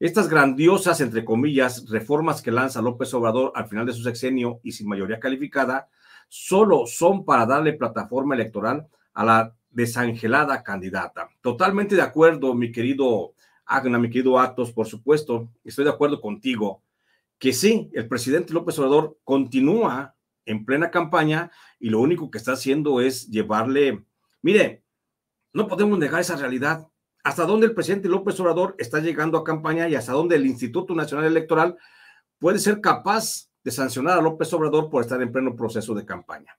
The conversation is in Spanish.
Estas grandiosas, entre comillas, reformas que lanza López Obrador al final de su sexenio y sin mayoría calificada, solo son para darle plataforma electoral a la desangelada candidata. Totalmente de acuerdo, mi querido Agna, mi querido Atos, por supuesto, estoy de acuerdo contigo que sí, el presidente López Obrador continúa en plena campaña y lo único que está haciendo es llevarle, mire, no podemos negar esa realidad hasta dónde el presidente López Obrador está llegando a campaña y hasta dónde el Instituto Nacional Electoral puede ser capaz de sancionar a López Obrador por estar en pleno proceso de campaña.